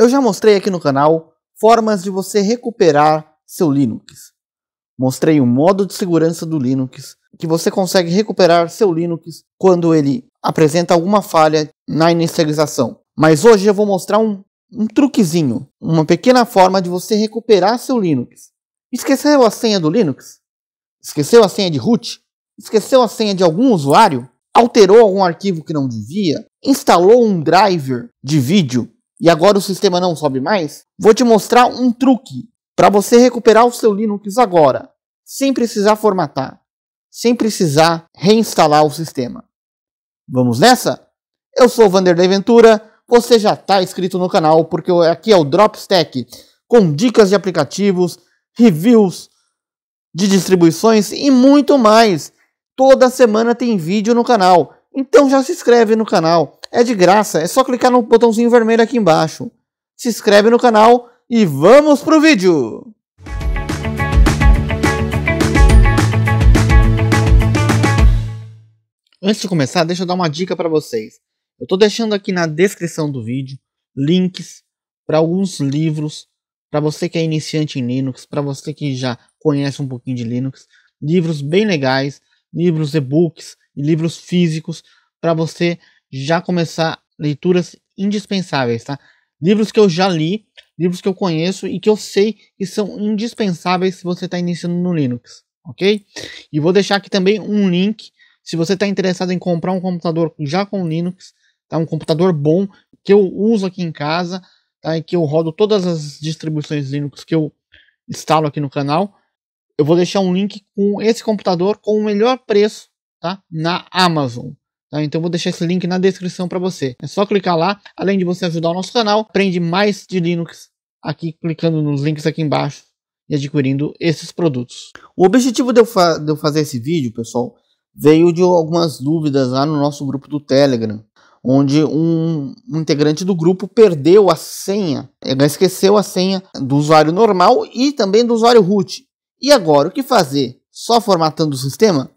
Eu já mostrei aqui no canal formas de você recuperar seu Linux. Mostrei o um modo de segurança do Linux, que você consegue recuperar seu Linux quando ele apresenta alguma falha na inicialização. Mas hoje eu vou mostrar um, um truquezinho, uma pequena forma de você recuperar seu Linux. Esqueceu a senha do Linux? Esqueceu a senha de root? Esqueceu a senha de algum usuário? Alterou algum arquivo que não devia? Instalou um driver de vídeo e agora o sistema não sobe mais, vou te mostrar um truque para você recuperar o seu Linux agora, sem precisar formatar, sem precisar reinstalar o sistema. Vamos nessa? Eu sou Vanderlei Ventura, você já está inscrito no canal porque aqui é o Drops Tech, com dicas de aplicativos, reviews de distribuições e muito mais. Toda semana tem vídeo no canal, então já se inscreve no canal é de graça, é só clicar no botãozinho vermelho aqui embaixo. Se inscreve no canal e vamos pro vídeo! Antes de começar, deixa eu dar uma dica para vocês. Eu estou deixando aqui na descrição do vídeo links para alguns livros para você que é iniciante em Linux, para você que já conhece um pouquinho de Linux, livros bem legais, livros e-books e livros físicos para você já começar leituras indispensáveis, tá? Livros que eu já li, livros que eu conheço e que eu sei que são indispensáveis se você está iniciando no Linux, ok? E vou deixar aqui também um link se você está interessado em comprar um computador já com Linux, tá? Um computador bom que eu uso aqui em casa, tá? E que eu rodo todas as distribuições Linux que eu instalo aqui no canal. Eu vou deixar um link com esse computador com o melhor preço, tá? Na Amazon. Tá? Então vou deixar esse link na descrição para você. É só clicar lá, além de você ajudar o nosso canal, aprende mais de Linux aqui clicando nos links aqui embaixo e adquirindo esses produtos. O objetivo de eu, fa de eu fazer esse vídeo, pessoal, veio de algumas dúvidas lá no nosso grupo do Telegram, onde um, um integrante do grupo perdeu a senha, esqueceu a senha do usuário normal e também do usuário root. E agora, o que fazer? Só formatando o sistema?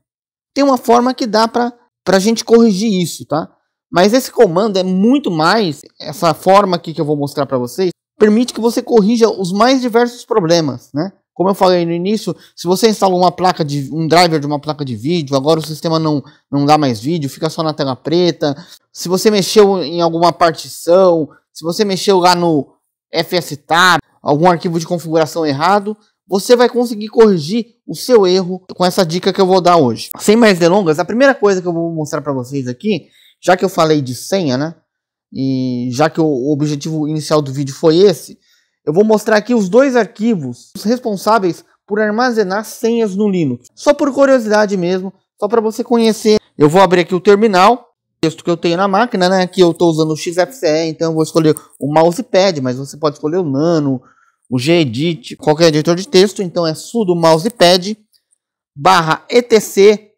Tem uma forma que dá para para a gente corrigir isso, tá? Mas esse comando é muito mais, essa forma aqui que eu vou mostrar para vocês, permite que você corrija os mais diversos problemas, né? Como eu falei no início, se você instalou uma placa de um driver de uma placa de vídeo, agora o sistema não, não dá mais vídeo, fica só na tela preta. Se você mexeu em alguma partição, se você mexeu lá no FSTab, algum arquivo de configuração errado, você vai conseguir corrigir o seu erro com essa dica que eu vou dar hoje. Sem mais delongas, a primeira coisa que eu vou mostrar para vocês aqui, já que eu falei de senha, né? E já que o objetivo inicial do vídeo foi esse, eu vou mostrar aqui os dois arquivos responsáveis por armazenar senhas no Linux. Só por curiosidade mesmo, só para você conhecer. Eu vou abrir aqui o terminal, texto que eu tenho na máquina, né? Aqui eu estou usando o XFCE, então eu vou escolher o mousepad, mas você pode escolher o Nano, o gedit, qualquer editor de texto, então é sudo mousepad barra etc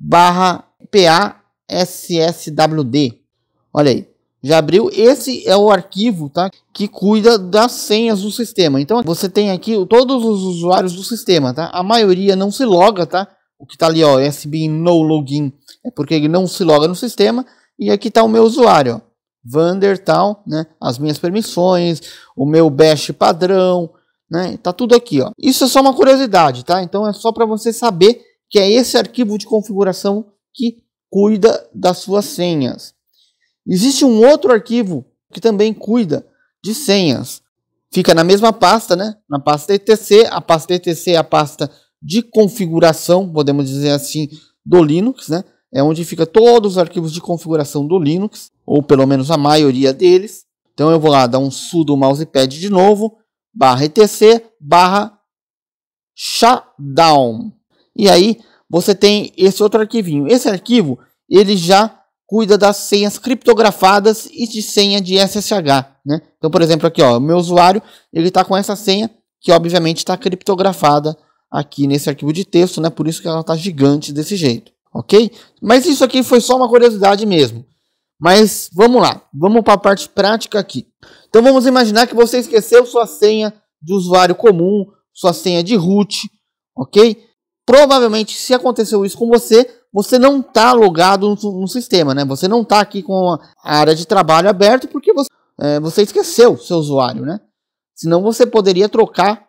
barra passwd. Olha aí, já abriu. Esse é o arquivo tá, que cuida das senhas do sistema. Então você tem aqui todos os usuários do sistema. Tá? A maioria não se loga, tá? O que está ali, ó, SB no login, é porque ele não se loga no sistema. E aqui está o meu usuário. Ó tal, né? As minhas permissões, o meu bash padrão, né? Tá tudo aqui, ó. Isso é só uma curiosidade, tá? Então é só para você saber que é esse arquivo de configuração que cuida das suas senhas. Existe um outro arquivo que também cuida de senhas. Fica na mesma pasta, né? Na pasta etc, a pasta etc é a pasta de configuração, podemos dizer assim, do Linux, né? É onde fica todos os arquivos de configuração do Linux ou pelo menos a maioria deles. Então eu vou lá dar um sudo mousepad de novo, barra etc, barra shutdown. E aí você tem esse outro arquivinho. Esse arquivo ele já cuida das senhas criptografadas e de senha de SSH. Né? Então, por exemplo, aqui ó, o meu usuário ele está com essa senha que obviamente está criptografada aqui nesse arquivo de texto, né? Por isso que ela está gigante desse jeito, ok? Mas isso aqui foi só uma curiosidade mesmo. Mas vamos lá, vamos para a parte prática aqui. Então vamos imaginar que você esqueceu sua senha de usuário comum, sua senha de root, ok? Provavelmente, se aconteceu isso com você, você não está logado no, no, sistema, né? Você não está aqui com a área de trabalho aberta porque você, é, você esqueceu seu usuário, né? Senão você poderia trocar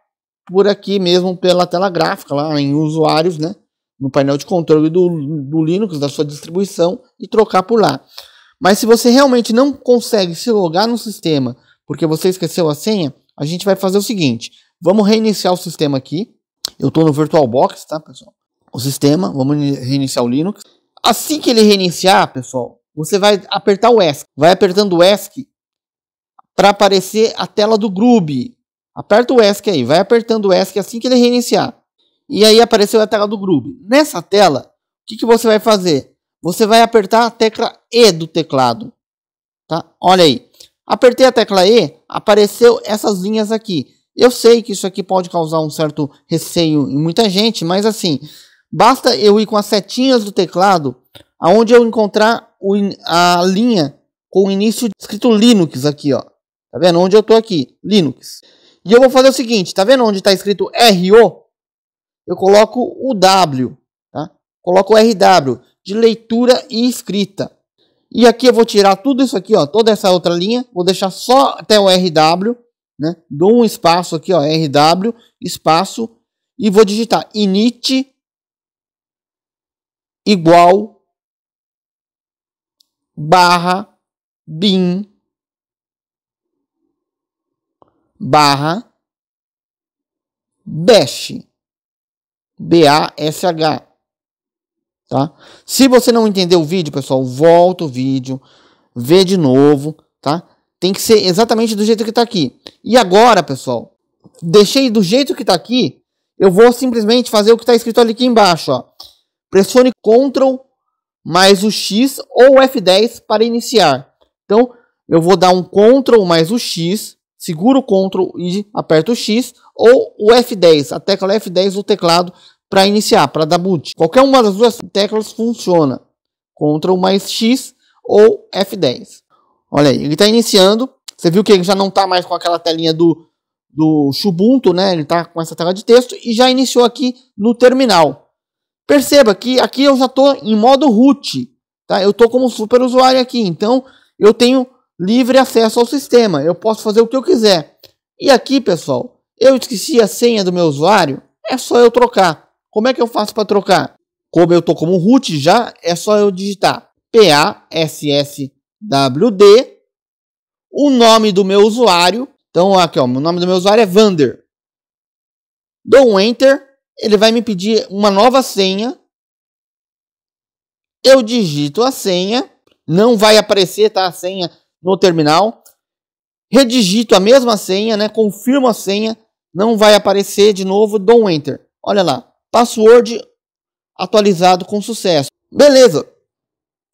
por aqui mesmo pela tela gráfica, lá em usuários, né? No painel de controle do, do Linux, da sua distribuição, e trocar por lá. Mas se você realmente não consegue se logar no sistema porque você esqueceu a senha, a gente vai fazer o seguinte: vamos reiniciar o sistema aqui. Eu estou no VirtualBox, tá, pessoal? O sistema, vamos reiniciar o Linux. Assim que ele reiniciar, pessoal, você vai apertar o ESC. Vai apertando o ESC para aparecer a tela do Groove. Aperta o ESC aí, vai apertando o ESC assim que ele reiniciar. E aí apareceu a tela do Groove. Nessa tela, o que, que você vai fazer? você vai apertar a tecla E do teclado. Tá? Olha aí. Apertei a tecla E, apareceu essas linhas aqui. Eu sei que isso aqui pode causar um certo receio em muita gente, mas assim, basta eu ir com as setinhas do teclado, aonde eu encontrar o, a linha com o início escrito Linux aqui, ó. Tá vendo? Onde eu tô aqui, Linux. E eu vou fazer o seguinte, tá vendo onde está escrito RO? Eu coloco o W, tá? Coloco o RW de leitura e escrita. E aqui eu vou tirar tudo isso aqui, ó, toda essa outra linha, vou deixar só até o RW, né? Dou um espaço aqui, ó, RW, espaço, e vou digitar init igual barra bin barra bash, B-A-S-H tá? Se você não entendeu o vídeo, pessoal, volta o vídeo, vê de novo, tá? Tem que ser exatamente do jeito que está aqui. E agora, pessoal, deixei do jeito que está aqui, eu vou simplesmente fazer o que está escrito ali aqui embaixo, ó. Pressione Ctrl mais o X ou F10 para iniciar. Então, eu vou dar um Ctrl mais o X, seguro o Ctrl e aperto o X, ou o F10, a tecla F10 do teclado para iniciar, para dar boot. Qualquer uma das duas teclas funciona. Ctrl mais X ou F10. Olha aí, ele está iniciando. Você viu que ele já não está mais com aquela telinha do, do Ubuntu, né? Ele está com essa tela de texto e já iniciou aqui no terminal. Perceba que aqui eu já estou em modo root. Tá? Eu estou como super usuário aqui, então eu tenho livre acesso ao sistema. Eu posso fazer o que eu quiser. E aqui, pessoal, eu esqueci a senha do meu usuário, é só eu trocar. Como é que eu faço para trocar? Como eu tô como root já, é só eu digitar PASSWD, o nome do meu usuário. Então, aqui, ó, o nome do meu usuário é Vander. Dou um Enter, ele vai me pedir uma nova senha. Eu digito a senha, não vai aparecer tá, a senha no terminal. Redigito a mesma senha, né? Confirmo a senha, não vai aparecer de novo, dou um Enter. Olha lá, Password atualizado com sucesso. Beleza,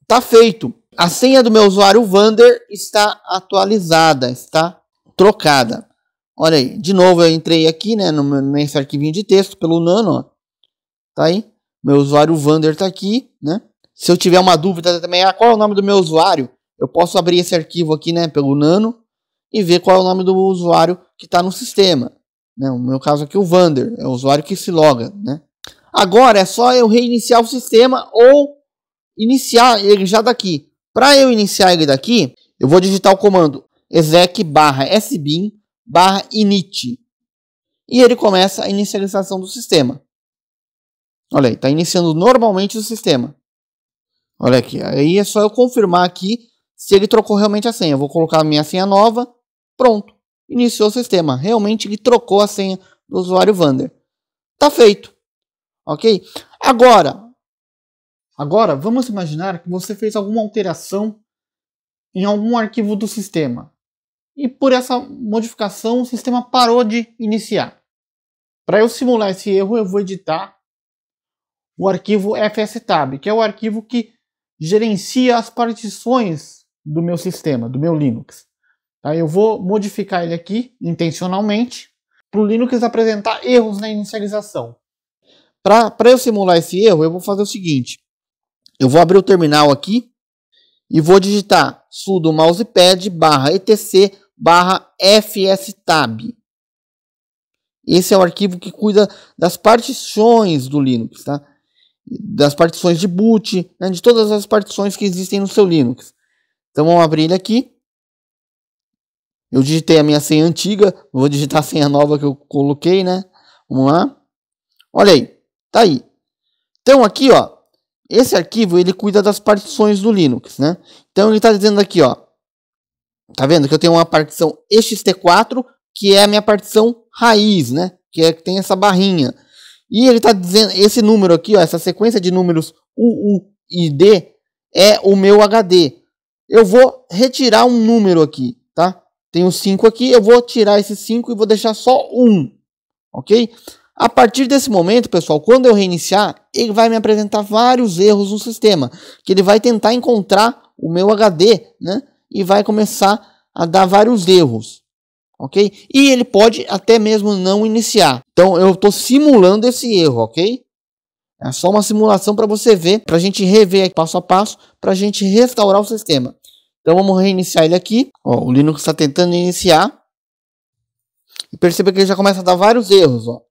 tá feito. A senha do meu usuário Vander está atualizada, está trocada. Olha aí, de novo eu entrei aqui, né, no, nesse arquivinho de texto pelo Nano, ó. Tá aí, meu usuário Vander está aqui, né. Se eu tiver uma dúvida também, ah, qual é o nome do meu usuário? Eu posso abrir esse arquivo aqui, né, pelo Nano e ver qual é o nome do usuário que está no sistema. Né? No meu caso aqui, o Vander, é o usuário que se loga. Né? Agora é só eu reiniciar o sistema ou iniciar ele já daqui. Para eu iniciar ele daqui, eu vou digitar o comando exec barra sbin barra init. E ele começa a inicialização do sistema. Olha aí, está iniciando normalmente o sistema. Olha aqui, aí é só eu confirmar aqui se ele trocou realmente a senha. Eu vou colocar a minha senha nova, pronto iniciou o sistema. Realmente ele trocou a senha do usuário Vander. Tá feito. Ok? Agora, agora vamos imaginar que você fez alguma alteração em algum arquivo do sistema. E por essa modificação o sistema parou de iniciar. Para eu simular esse erro, eu vou editar o arquivo fstab, que é o arquivo que gerencia as partições do meu sistema, do meu Linux. Tá? Eu vou modificar ele aqui intencionalmente para o Linux apresentar erros na inicialização. Para eu simular esse erro, eu vou fazer o seguinte. Eu vou abrir o terminal aqui e vou digitar sudo mousepad barra etc barra fstab. Esse é o arquivo que cuida das partições do Linux, tá? das partições de boot, né? de todas as partições que existem no seu Linux. Então vamos abrir ele aqui eu digitei a minha senha antiga, vou digitar a senha nova que eu coloquei, né? Vamos lá. Olha aí, tá aí. Então aqui, ó, esse arquivo ele cuida das partições do Linux, né? Então ele está dizendo aqui, ó, tá vendo que eu tenho uma partição ext4 que é a minha partição raiz, né? Que é que tem essa barrinha. E ele está dizendo esse número aqui, ó, essa sequência de números UU e D é o meu HD. Eu vou retirar um número aqui. Tenho 5 aqui, eu vou tirar esses 5 e vou deixar só um, ok? A partir desse momento, pessoal, quando eu reiniciar, ele vai me apresentar vários erros no sistema, que ele vai tentar encontrar o meu HD, né? E vai começar a dar vários erros, ok? E ele pode até mesmo não iniciar. Então eu estou simulando esse erro, ok? É só uma simulação para você ver, para a gente rever passo a passo, para a gente restaurar o sistema. Então vamos reiniciar ele aqui. Ó, o Linux está tentando iniciar. E perceba que ele já começa a dar vários erros. Ó,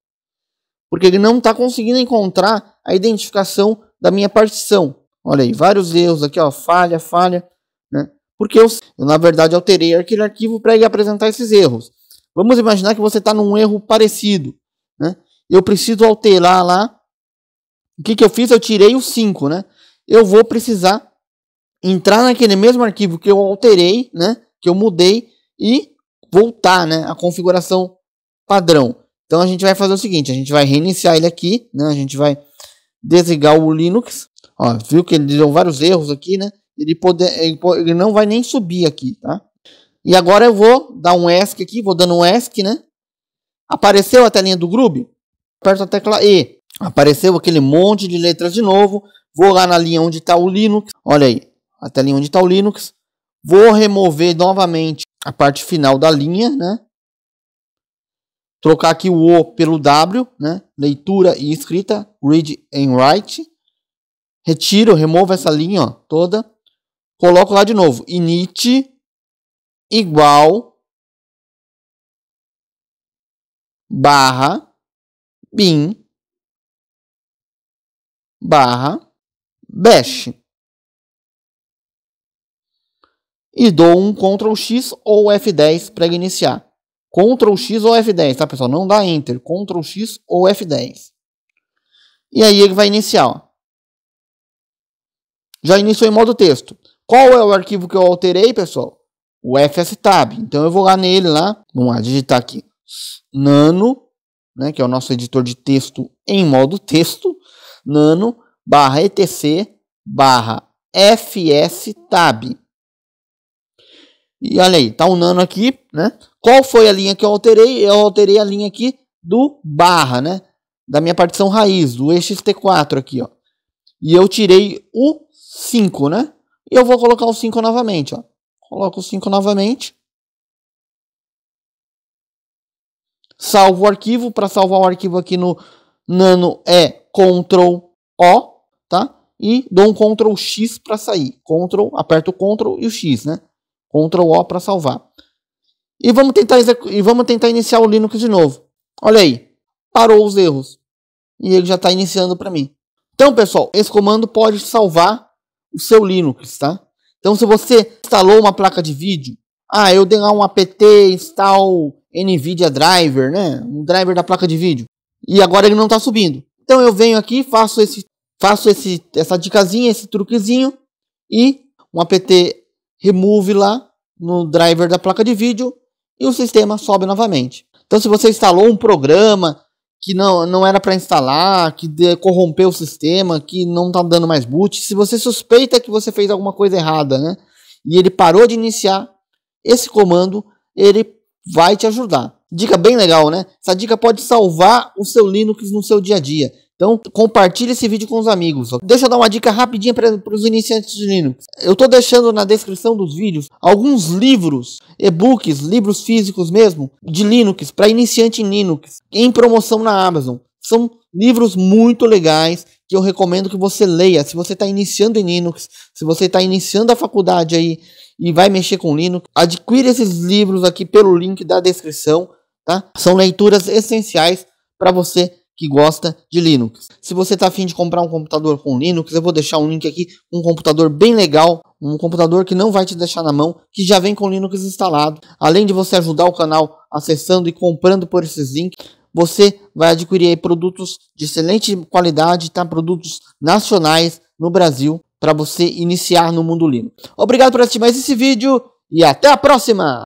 porque ele não está conseguindo encontrar a identificação da minha partição. Olha aí, vários erros aqui, ó, falha, falha. Né? Porque eu, eu, na verdade, alterei aquele arquivo para ele apresentar esses erros. Vamos imaginar que você está num erro parecido. Né? Eu preciso alterar lá. O que, que eu fiz? Eu tirei o 5. Né? Eu vou precisar entrar naquele mesmo arquivo que eu alterei, né, que eu mudei e voltar, né, a configuração padrão. Então a gente vai fazer o seguinte, a gente vai reiniciar ele aqui, né, a gente vai desligar o Linux. Ó, viu que ele deu vários erros aqui, né? Ele poder ele, não vai nem subir aqui, tá? E agora eu vou dar um ESC aqui, vou dando um ESC, né? Apareceu a telinha do Groove? Aperto a tecla E. Apareceu aquele monte de letras de novo. Vou lá na linha onde está o Linux. Olha aí até ali onde está o Linux. Vou remover novamente a parte final da linha, né? Trocar aqui o O pelo W, né? Leitura e escrita, read and write. Retiro, removo essa linha ó, toda. Coloco lá de novo, init igual barra bin barra bash. e dou um Ctrl X ou F10 para iniciar. Ctrl X ou F10, tá pessoal? Não dá Enter. Ctrl X ou F10. E aí ele vai iniciar. Ó. Já iniciou em modo texto. Qual é o arquivo que eu alterei, pessoal? O FSTab. Então eu vou lá nele lá. Vamos lá, digitar aqui. Nano, né, que é o nosso editor de texto em modo texto. Nano barra etc barra FSTab. E olha aí, tá o nano aqui, né? Qual foi a linha que eu alterei? Eu alterei a linha aqui do barra, né? Da minha partição raiz, do ext4 aqui, ó. E eu tirei o 5, né? E eu vou colocar o 5 novamente, ó. Coloco o 5 novamente. Salvo o arquivo. Para salvar o arquivo aqui no nano é Ctrl O, tá? E dou um Ctrl X para sair. Ctrl, aperto o Ctrl e o X, né? Ctrl O para salvar. E vamos, tentar e vamos tentar iniciar o Linux de novo. Olha aí, parou os erros. E ele já está iniciando para mim. Então, pessoal, esse comando pode salvar o seu Linux, tá? Então, se você instalou uma placa de vídeo, ah, eu dei lá um apt install NVIDIA driver, né? Um driver da placa de vídeo. E agora ele não está subindo. Então eu venho aqui, faço esse, faço esse, essa dicasinha, esse truquezinho e um apt remove lá no driver da placa de vídeo e o sistema sobe novamente. Então, se você instalou um programa que não, não era para instalar, que de, corrompeu o sistema, que não está dando mais boot, se você suspeita que você fez alguma coisa errada, né? E ele parou de iniciar, esse comando ele vai te ajudar. Dica bem legal, né? Essa dica pode salvar o seu Linux no seu dia a dia. Então, compartilhe esse vídeo com os amigos. Deixa eu dar uma dica rapidinha para os iniciantes de Linux. Eu estou deixando na descrição dos vídeos alguns livros, e-books, livros físicos mesmo, de Linux, para iniciante em Linux, em promoção na Amazon. São livros muito legais que eu recomendo que você leia. Se você está iniciando em Linux, se você está iniciando a faculdade aí e vai mexer com Linux, adquira esses livros aqui pelo link da descrição, tá? São leituras essenciais para você que gosta de Linux. Se você está afim de comprar um computador com Linux, eu vou deixar um link aqui, um computador bem legal, um computador que não vai te deixar na mão, que já vem com Linux instalado. Além de você ajudar o canal acessando e comprando por esses links, você vai adquirir produtos de excelente qualidade, tá? Produtos nacionais no Brasil para você iniciar no mundo Linux. Obrigado por assistir mais esse vídeo e até a próxima!